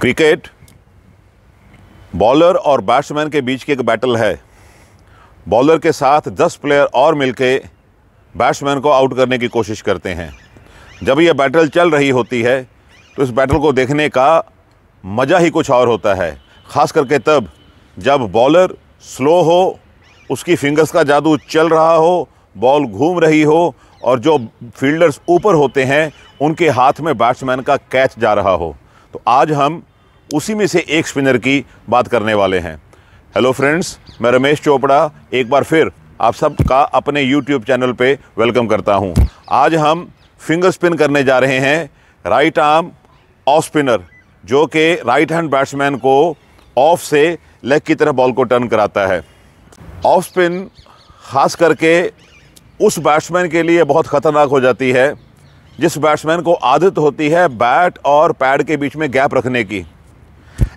cricket bowler और batsman के बीच की एक बैटल है बॉलर के साथ 10 प्लेयर और मिलके बैट्समैन को आउट करने की कोशिश करते हैं जब यह बैटल चल रही होती है तो इस बैटल को देखने का मज़ा ही कुछ और होता है ख़ास करके तब जब बॉलर स्लो हो उसकी फिंगर्स का जादू चल रहा हो बॉल घूम रही हो और जो फील्डर्स ऊपर होते हैं उनके हाथ में बैट्समैन का कैच जा रहा हो तो आज हम उसी में से एक स्पिनर की बात करने वाले हैं हेलो फ्रेंड्स मैं रमेश चोपड़ा एक बार फिर आप सबका अपने यूट्यूब चैनल पे वेलकम करता हूं आज हम फिंगर स्पिन करने जा रहे हैं राइट आर्म ऑफ स्पिनर जो कि राइट हैंड बैट्समैन को ऑफ से लेग की तरफ बॉल को टर्न कराता है ऑफ स्पिन खास करके उस बैट्समैन के लिए बहुत ख़तरनाक हो जाती है जिस बैट्समैन को आदत होती है बैट और पैड के बीच में गैप रखने की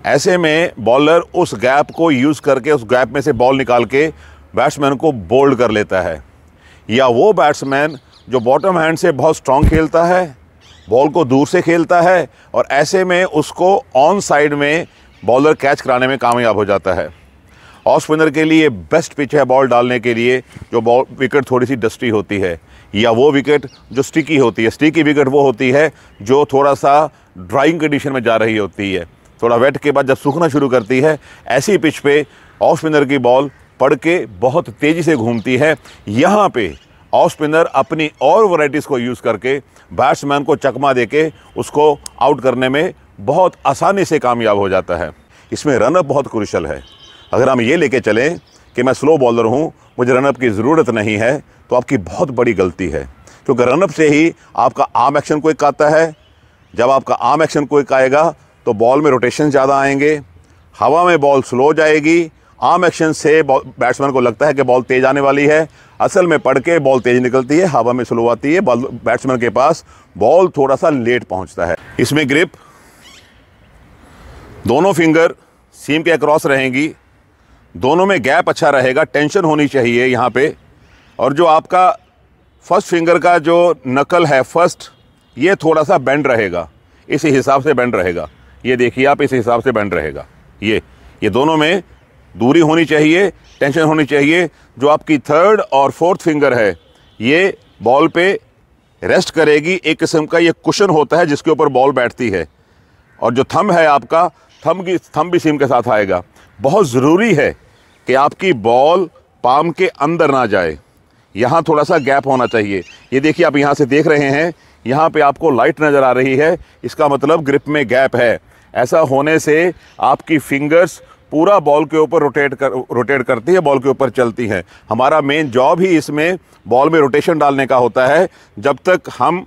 ऐसे में बॉलर उस गैप को यूज़ करके उस गैप में से बॉल निकाल के बैट्समैन को बोल्ड कर लेता है या वो बैट्समैन जो बॉटम हैंड से बहुत स्ट्रांग खेलता है बॉल को दूर से खेलता है और ऐसे में उसको ऑन साइड में बॉलर कैच कराने में कामयाब हो जाता है ऑफ स्पिनर के लिए बेस्ट पिच है बॉल डालने के लिए जो बॉल विकेट थोड़ी सी डस्टी होती है या वो विकेट जो स्टिकी होती है स्टिकी विकेट वो होती है जो थोड़ा सा ड्राइंग कंडीशन में जा रही होती है थोड़ा वेट के बाद जब सूखना शुरू करती है ऐसी पिच पे ऑफ स्पिनर की बॉल पड़ के बहुत तेज़ी से घूमती है यहाँ पे ऑफ स्पिनर अपनी और वैरायटीज़ को यूज़ करके बैट्समैन को चकमा देके उसको आउट करने में बहुत आसानी से कामयाब हो जाता है इसमें रनअप बहुत क्रूशल है अगर हम ये लेके चलें कि मैं स्लो बॉलर हूँ मुझे रनअप की ज़रूरत नहीं है तो आपकी बहुत बड़ी गलती है क्योंकि रनअप से ही आपका आम एक्शन कोई आता है जब आपका आम एक्शन कोई आएगा तो बॉल में रोटेशन ज़्यादा आएंगे हवा में बॉल स्लो जाएगी आम एक्शन से बैट्समैन को लगता है कि बॉल तेज़ आने वाली है असल में पड़ के बॉल तेज़ निकलती है हवा में स्लो आती है बैट्समैन के पास बॉल थोड़ा सा लेट पहुंचता है इसमें ग्रिप दोनों फिंगर सीम के अक्रॉस रहेंगी दोनों में गैप अच्छा रहेगा टेंशन होनी चाहिए यहाँ पे और जो आपका फर्स्ट फिंगर का जो नकल है फर्स्ट ये थोड़ा सा बेंड रहेगा इसी हिसाब से बेंड रहेगा ये देखिए आप इस हिसाब से बैंड रहेगा ये ये दोनों में दूरी होनी चाहिए टेंशन होनी चाहिए जो आपकी थर्ड और फोर्थ फिंगर है ये बॉल पे रेस्ट करेगी एक किस्म का ये कुशन होता है जिसके ऊपर बॉल बैठती है और जो थम है आपका थम की थम भी सीम के साथ आएगा बहुत ज़रूरी है कि आपकी बॉल पाम के अंदर ना जाए यहाँ थोड़ा सा गैप होना चाहिए ये देखिए आप यहाँ से देख रहे हैं यहाँ पे आपको लाइट नज़र आ रही है इसका मतलब ग्रिप में गैप है ऐसा होने से आपकी फिंगर्स पूरा बॉल के ऊपर रोटेट कर रोटेट करती है बॉल के ऊपर चलती हैं हमारा मेन जॉब ही इसमें बॉल में रोटेशन डालने का होता है जब तक हम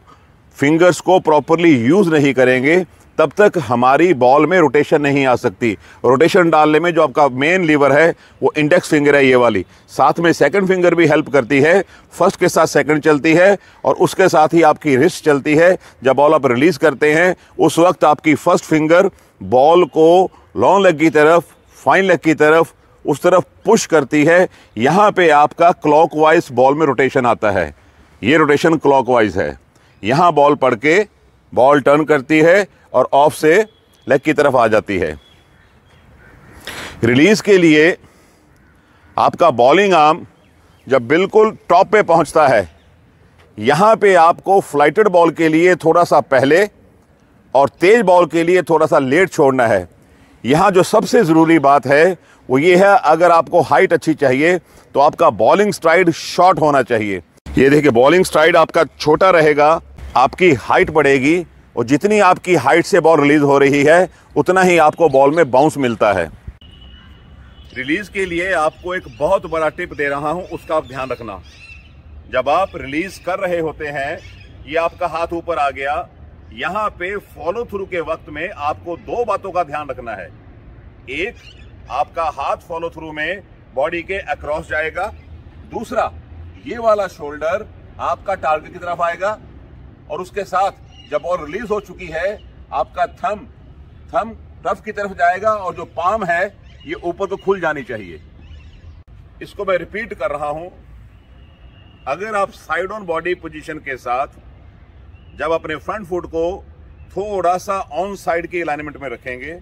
फिंगर्स को प्रॉपरली यूज़ नहीं करेंगे तब तक हमारी बॉल में रोटेशन नहीं आ सकती रोटेशन डालने में जो आपका मेन लीवर है वो इंडेक्स फिंगर है ये वाली साथ में सेकंड फिंगर भी हेल्प करती है फर्स्ट के साथ सेकंड चलती है और उसके साथ ही आपकी रिस्ट चलती है जब बॉल आप रिलीज़ करते हैं उस वक्त आपकी फर्स्ट फिंगर बॉल को लॉन्ग लेग की तरफ फाइन लेग की तरफ उस तरफ पुश करती है यहाँ पे आपका क्लॉकवाइज बॉल में रोटेशन आता है ये रोटेशन क्लॉकवाइज है यहाँ बॉल पढ़ के बॉल टर्न करती है और ऑफ से लेग की तरफ आ जाती है रिलीज़ के लिए आपका बॉलिंग आर्म जब बिल्कुल टॉप पे पहुंचता है यहाँ पे आपको फ्लाइटेड बॉल के लिए थोड़ा सा पहले और तेज़ बॉल के लिए थोड़ा सा लेट छोड़ना है यहाँ जो सबसे ज़रूरी बात है वो ये है अगर आपको हाइट अच्छी चाहिए तो आपका बॉलिंग स्ट्राइड शॉर्ट होना चाहिए ये देखिए बॉलिंग स्ट्राइड आपका छोटा रहेगा आपकी हाइट बढ़ेगी और जितनी आपकी हाइट से बॉल रिलीज़ हो रही है उतना ही आपको बॉल में बाउंस मिलता है रिलीज़ के लिए आपको एक बहुत बड़ा टिप दे रहा हूं उसका आप ध्यान रखना जब आप रिलीज़ कर रहे होते हैं ये आपका हाथ ऊपर आ गया यहां पे फॉलो थ्रू के वक्त में आपको दो बातों का ध्यान रखना है एक आपका हाथ फॉलो थ्रू में बॉडी के अक्रॉस जाएगा दूसरा ये वाला शोल्डर आपका टारगेट की तरफ आएगा और उसके साथ जब और रिलीज हो चुकी है आपका थम थम टफ की तरफ जाएगा और जो पाम है ये ऊपर को खुल जानी चाहिए इसको मैं रिपीट कर रहा हूं अगर आप साइड ऑन बॉडी पोजीशन के साथ जब अपने फ्रंट फुट को थोड़ा सा ऑन साइड के अलाइनमेंट में रखेंगे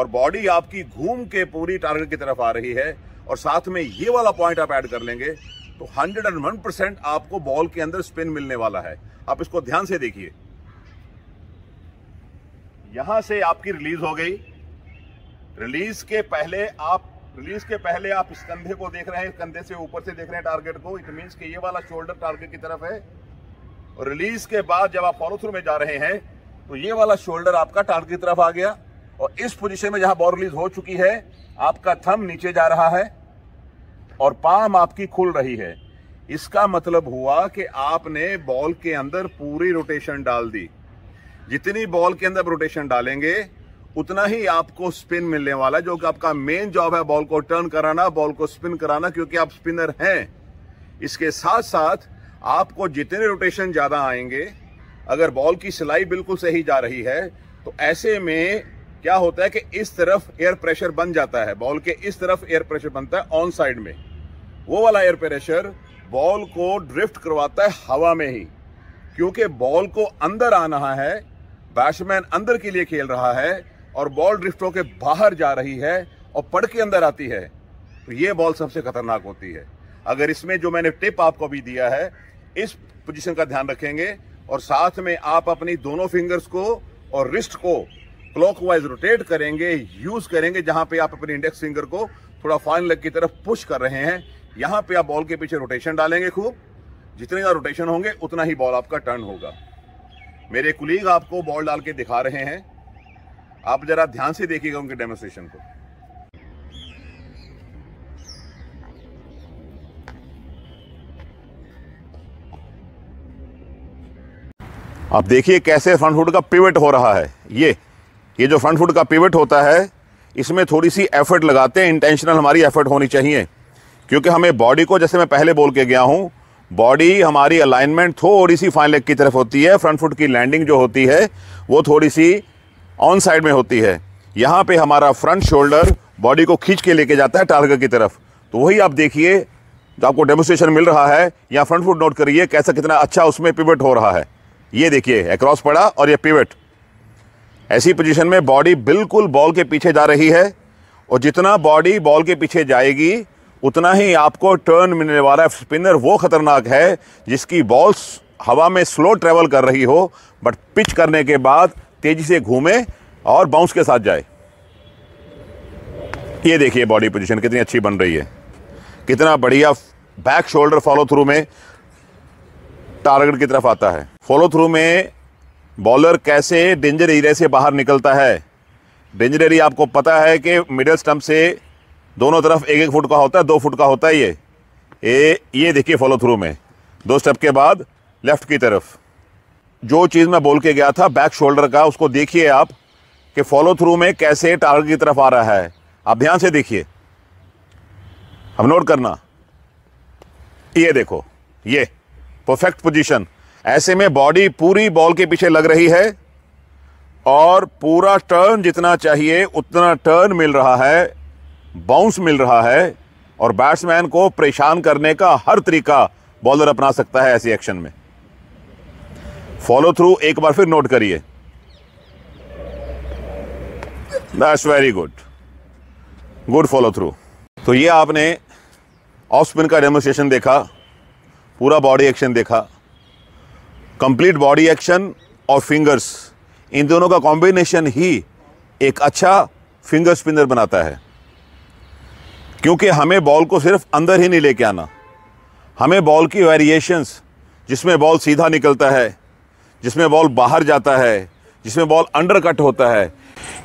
और बॉडी आपकी घूम के पूरी टारगेट की तरफ आ रही है और साथ में ये वाला पॉइंट आप ऐड कर लेंगे तो 101 परसेंट आपको बॉल के अंदर स्पिन मिलने वाला है आप इसको ध्यान से देखिए यहां से आपकी रिलीज हो गई रिलीज के पहले आप रिलीज के पहले आप इस कंधे को देख रहे हैं कंधे से ऊपर से देख रहे हैं टारगेट को इट मीन कि ये वाला शोल्डर टारगेट की तरफ है और रिलीज के बाद जब आप फॉलो थ्रू में जा रहे हैं तो ये वाला शोल्डर आपका टारगेट की तरफ आ गया और इस पोजीशन में जहां बॉल रिलीज हो चुकी है आपका थम नीचे जा रहा है और पाम आपकी खुल रही है इसका मतलब हुआ कि आपने बॉल के अंदर पूरी रोटेशन डाल दी जितनी बॉल के अंदर रोटेशन डालेंगे उतना ही आपको स्पिन मिलने वाला है जो कि आपका मेन जॉब है बॉल को टर्न कराना बॉल को स्पिन कराना क्योंकि आप स्पिनर हैं इसके साथ साथ आपको जितने रोटेशन ज़्यादा आएंगे अगर बॉल की सिलाई बिल्कुल सही जा रही है तो ऐसे में क्या होता है कि इस तरफ एयर प्रेशर बन जाता है बॉल के इस तरफ एयर प्रेशर बनता है ऑन साइड में वो वाला एयर प्रेशर बॉल को ड्रिफ्ट करवाता है हवा में ही क्योंकि बॉल को अंदर आना है बैट्समैन अंदर के लिए खेल रहा है और बॉल ड्रिफ्ट होकर बाहर जा रही है और पड़ के अंदर आती है तो ये बॉल सबसे खतरनाक होती है अगर इसमें जो मैंने टिप आपको भी दिया है इस पोजीशन का ध्यान रखेंगे और साथ में आप अपनी दोनों फिंगर्स को और रिस्ट को क्लॉकवाइज रोटेट करेंगे यूज करेंगे जहां पे आप अपने इंडेक्स फिंगर को थोड़ा फाइन लेग की तरफ पुश कर रहे हैं यहां पे आप बॉल के पीछे रोटेशन डालेंगे खूब जितने ज्यादा रोटेशन होंगे उतना ही बॉल आपका टर्न होगा मेरे कुलीग आपको बॉल डाल के दिखा रहे हैं आप जरा ध्यान से देखिएगा उनके डेमोस्ट्रेशन को आप देखिए कैसे फ्रंट फुट का पिवट हो रहा है ये ये जो फ्रंट फुट का पिवट होता है इसमें थोड़ी सी एफर्ट लगाते हैं इंटेंशनल हमारी एफर्ट होनी चाहिए क्योंकि हमें बॉडी को जैसे मैं पहले बोल के गया हूँ बॉडी हमारी अलाइनमेंट थोड़ी सी फाइन लेग की तरफ होती है फ्रंट फुट की लैंडिंग जो होती है वो थोड़ी सी ऑन साइड में होती है यहाँ पे हमारा फ्रंट शोल्डर बॉडी को खींच के लेके जाता है टारगेट की तरफ तो वही आप देखिए जो आपको डेमोस्ट्रेशन मिल रहा है या फ्रंट फुट नोट करिए कैसा कितना अच्छा उसमें पिवट हो रहा है ये देखिए एक पड़ा और ये पिवट ऐसी पोजिशन में बॉडी बिल्कुल बॉल के पीछे जा रही है और जितना बॉडी बॉल के पीछे जाएगी उतना ही आपको टर्न मिलने वाला स्पिनर वो खतरनाक है जिसकी बॉल्स हवा में स्लो ट्रेवल कर रही हो बट पिच करने के बाद तेज़ी से घूमे और बाउंस के साथ जाए ये देखिए बॉडी पोजीशन कितनी अच्छी बन रही है कितना बढ़िया बैक शोल्डर फॉलो थ्रू में टारगेट की तरफ आता है फॉलो थ्रू में बॉलर कैसे डेंजर एरिया से बाहर निकलता है डेंजर एरिया आपको पता है कि मिडल स्टम्प से दोनों तरफ एक एक फुट का होता है दो फुट का होता है ये ये ये देखिए फॉलो थ्रू में दो स्टेप के बाद लेफ्ट की तरफ जो चीज़ मैं बोल के गया था बैक शोल्डर का उसको देखिए आप कि फॉलो थ्रू में कैसे टारगेट की तरफ आ रहा है आप ध्यान से देखिए अब नोट करना ये देखो ये परफेक्ट पोजीशन ऐसे में बॉडी पूरी बॉल के पीछे लग रही है और पूरा टर्न जितना चाहिए उतना टर्न मिल रहा है बाउंस मिल रहा है और बैट्समैन को परेशान करने का हर तरीका बॉलर अपना सकता है ऐसे एक्शन में फॉलो थ्रू एक बार फिर नोट करिए that's very good good follow through तो ये आपने ऑफ स्पिन का डेमोस्ट्रेशन देखा पूरा बॉडी एक्शन देखा कंप्लीट बॉडी एक्शन और फिंगर्स इन दोनों का कॉम्बिनेशन ही एक अच्छा फिंगर स्पिनर बनाता है क्योंकि हमें बॉल को सिर्फ अंदर ही नहीं लेके आना हमें बॉल की वेरिएशंस जिसमें बॉल सीधा निकलता है जिसमें बॉल बाहर जाता है जिसमें बॉल अंडर कट होता है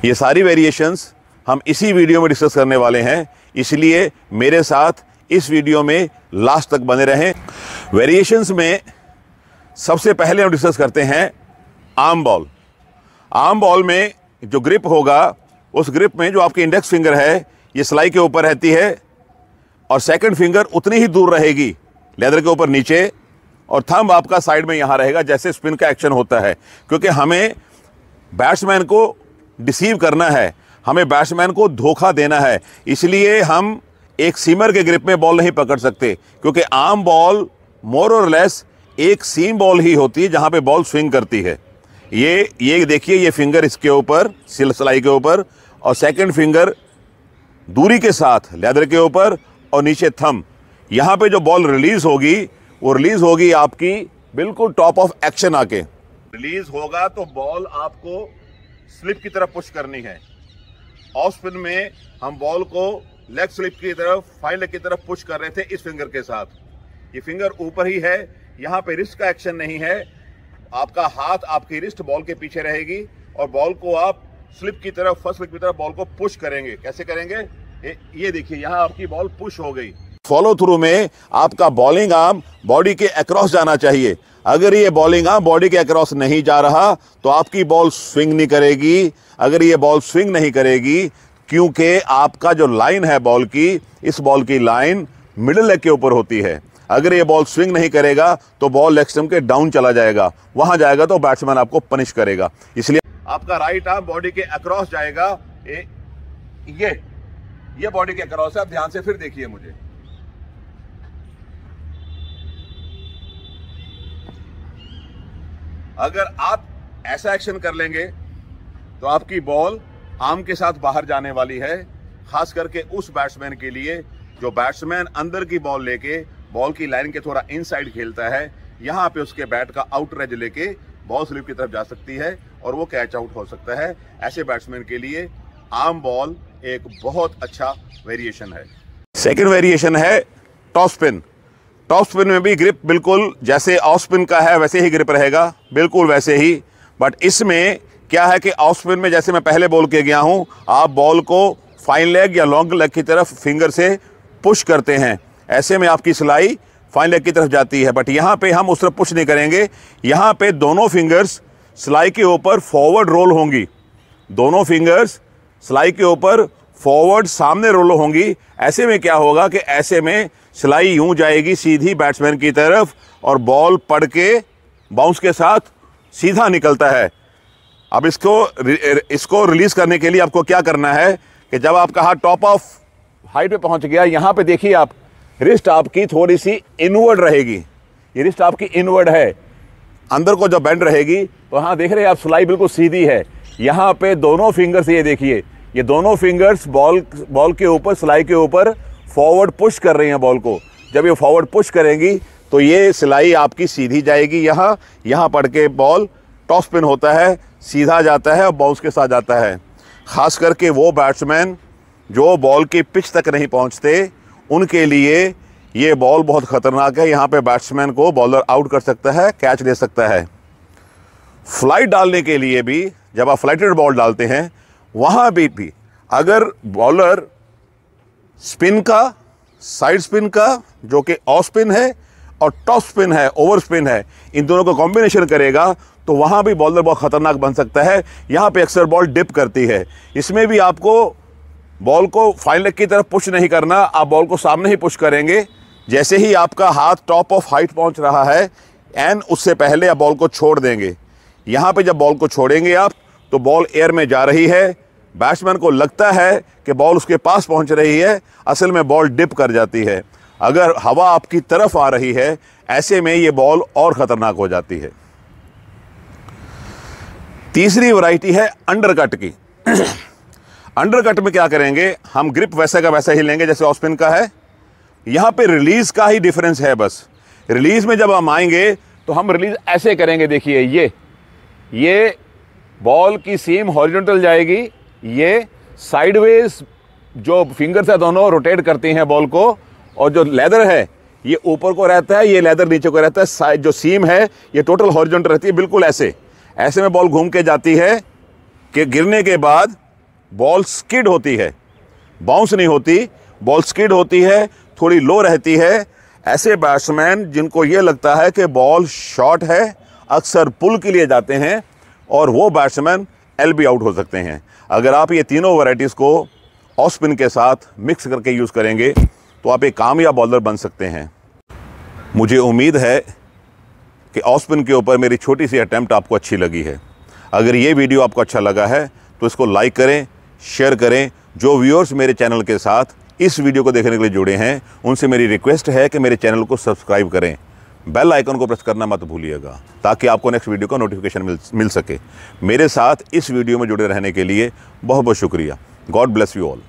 ये सारी वेरिएशंस हम इसी वीडियो में डिस्कस करने वाले हैं इसलिए मेरे साथ इस वीडियो में लास्ट तक बने रहें वेरिएशंस में सबसे पहले हम डिस्कस करते हैं आम बॉल आम बॉल में जो ग्रिप होगा उस ग्रिप में जो आपकी इंडेक्स फिंगर है ये सिलाई के ऊपर रहती है और सेकंड फिंगर उतनी ही दूर रहेगी लेदर के ऊपर नीचे और थंब आपका साइड में यहाँ रहेगा जैसे स्पिन का एक्शन होता है क्योंकि हमें बैट्समैन को डिसीव करना है हमें बैट्समैन को धोखा देना है इसलिए हम एक सीमर के ग्रिप में बॉल नहीं पकड़ सकते क्योंकि आम बॉल मोर और लेस एक सीम बॉल ही होती है जहाँ पे बॉल स्विंग करती है ये ये देखिए ये फिंगर इसके ऊपर सिलाई के ऊपर और सेकंड फिंगर दूरी के साथ लेदर के ऊपर और नीचे थम यहाँ पे जो बॉल रिलीज होगी वो रिलीज होगी आपकी बिल्कुल टॉप ऑफ एक्शन आके रिलीज होगा तो बॉल आपको स्लिप की तरफ पुश करनी है ऑफ स्पिन में हम बॉल को लेग स्लिप की तरफ फाइल की तरफ पुश कर रहे थे इस फिंगर के साथ ये फिंगर ऊपर ही है यहाँ पे रिस्ट का एक्शन नहीं है आपका हाथ आपकी रिस्ट बॉल के पीछे रहेगी और बॉल को आप स्लिप की तरफ फर्स्ट स्लिप की तरफ बॉल को पुश करेंगे कैसे करेंगे ए, ये देखिए यहाँ आपकी बॉल पुश हो गई फॉलो थ्रू में आपका बॉलिंग आर्म बॉडी के अक्रॉस जाना चाहिए अगर ये बॉलिंग आर्म बॉडी के अक्रॉस नहीं जा रहा तो आपकी बॉल स्विंग नहीं करेगी अगर ये बॉल स्विंग नहीं करेगी क्योंकि आपका जो लाइन है बॉल की इस बॉल की लाइन मिडिल लेग के ऊपर होती है अगर ये बॉल स्विंग नहीं करेगा तो बॉल लेग स्टम्प के डाउन चला जाएगा वहां जाएगा तो बैट्समैन आपको पनिश करेगा इसलिए आपका राइट आर्म बॉडी के अक्रॉस जाएगा ए, ये ये बॉडी के अक्रॉस है आप ध्यान से फिर देखिए मुझे अगर आप ऐसा एक्शन कर लेंगे तो आपकी बॉल आर्म के साथ बाहर जाने वाली है खास करके उस बैट्समैन के लिए जो बैट्समैन अंदर की बॉल लेके बॉल की लाइन के थोड़ा इनसाइड खेलता है यहां पे उसके बैट का आउट रेज लेके बॉल स्लिप की तरफ जा सकती है और वो कैच आउट हो सकता है ऐसे बैट्समैन के लिए आम बॉल एक बहुत अच्छा वेरिएशन है सेकेंड वेरिएशन है टॉप स्पिन टॉप स्पिन में भी ग्रिप बिल्कुल जैसे ऑफ स्पिन का है वैसे ही ग्रिप रहेगा बिल्कुल वैसे ही बट इसमें क्या है कि ऑफ स्पिन में जैसे मैं पहले बोल के गया हूँ आप बॉल को फाइन लेग या लॉन्ग लेग की तरफ फिंगर से पुश करते हैं ऐसे में आपकी सिलाई फाइन लेग की तरफ जाती है बट यहाँ पे हम उस तरफ पुश नहीं करेंगे यहाँ पे दोनों फिंगर्स सिलाई के ऊपर फॉरवर्ड रोल होंगी दोनों फिंगर्स सिलाई के ऊपर फॉरवर्ड सामने रोल होंगी ऐसे में क्या होगा कि ऐसे में सिलाई यूं जाएगी सीधी बैट्समैन की तरफ और बॉल पड़ के बाउंस के साथ सीधा निकलता है अब इसको इसको रिलीज़ करने के लिए आपको क्या करना है कि जब आपका हाथ टॉप ऑफ हाइट पे पहुंच गया यहाँ पे देखिए आप रिस्ट आपकी थोड़ी सी इनवर्ड रहेगी ये रिस्ट आपकी इनवर्ड है अंदर को जब बैंड रहेगी तो हाँ देख रहे हैं आप सिलाई बिल्कुल सीधी है यहाँ पे दोनों फिंगर्स ये देखिए ये दोनों फिंगर्स बॉल बॉल के ऊपर सिलाई के ऊपर फॉरवर्ड पुश कर रही हैं बॉल को जब ये फॉरवर्ड पुश करेंगी तो ये सिलाई आपकी सीधी जाएगी यहाँ यहाँ पढ़ के बॉल टॉप स्पिन होता है सीधा जाता है और बाउंस के साथ जाता है ख़ास करके वो बैट्समैन जो बॉल के पिच तक नहीं पहुँचते उनके लिए ये बॉल बहुत ख़तरनाक है यहाँ पे बैट्समैन को बॉलर आउट कर सकता है कैच ले सकता है फ्लाइट डालने के लिए भी जब आप फ्लाइटेड बॉल डालते हैं वहाँ भी, भी अगर बॉलर स्पिन का साइड स्पिन का जो कि ऑफ स्पिन है और टॉप स्पिन है ओवर स्पिन है इन दोनों का कॉम्बिनेशन करेगा तो वहाँ भी बॉलर बहुत ख़तरनाक बन सकता है यहाँ पे अक्सर बॉल डिप करती है इसमें भी आपको बॉल को फाइन लेग की तरफ पुश नहीं करना आप बॉल को सामने ही पुश करेंगे जैसे ही आपका हाथ टॉप ऑफ हाइट पहुंच रहा है एन उससे पहले आप बॉल को छोड़ देंगे यहाँ पे जब बॉल को छोड़ेंगे आप तो बॉल एयर में जा रही है बैट्समैन को लगता है कि बॉल उसके पास पहुंच रही है असल में बॉल डिप कर जाती है अगर हवा आपकी तरफ आ रही है ऐसे में ये बॉल और ख़तरनाक हो जाती है तीसरी वैरायटी है अंडरकट की अंडरकट में क्या करेंगे हम ग्रिप वैसे का वैसा ही लेंगे जैसे ऑस्पिन का है यहाँ पे रिलीज़ का ही डिफरेंस है बस रिलीज़ में जब हम आएंगे तो हम रिलीज़ ऐसे करेंगे देखिए ये ये बॉल की सीम हॉरिजॉन्टल जाएगी ये साइडवेज जो फिंगर्स है दोनों रोटेट करती हैं बॉल को और जो लेदर है ये ऊपर को रहता है ये लेदर नीचे को रहता है जो सीम है ये टोटल हॉरिजॉन्टल रहती है बिल्कुल ऐसे ऐसे में बॉल घूम के जाती है कि गिरने के बाद बॉल स्किड होती है बाउंस नहीं होती बॉल स्किड होती है थोड़ी लो रहती है ऐसे बैट्समैन जिनको ये लगता है कि बॉल शॉट है अक्सर पुल के लिए जाते हैं और वो बैट्समैन एल बी आउट हो सकते हैं अगर आप ये तीनों वैराइटीज़ को ऑफ स्पिन के साथ मिक्स करके यूज़ करेंगे तो आप एक कामयाब बॉलर बन सकते हैं मुझे उम्मीद है कि ऑफ स्पिन के ऊपर मेरी छोटी सी अटैम्प्ट आपको अच्छी लगी है अगर ये वीडियो आपको अच्छा लगा है तो इसको लाइक करें शेयर करें जो व्यूअर्स मेरे चैनल के साथ इस वीडियो को देखने के लिए जुड़े हैं उनसे मेरी रिक्वेस्ट है कि मेरे चैनल को सब्सक्राइब करें बेल आइकन को प्रेस करना मत भूलिएगा ताकि आपको नेक्स्ट वीडियो का नोटिफिकेशन मिल मिल सके मेरे साथ इस वीडियो में जुड़े रहने के लिए बहुत बहुत शुक्रिया गॉड ब्लेस यू ऑल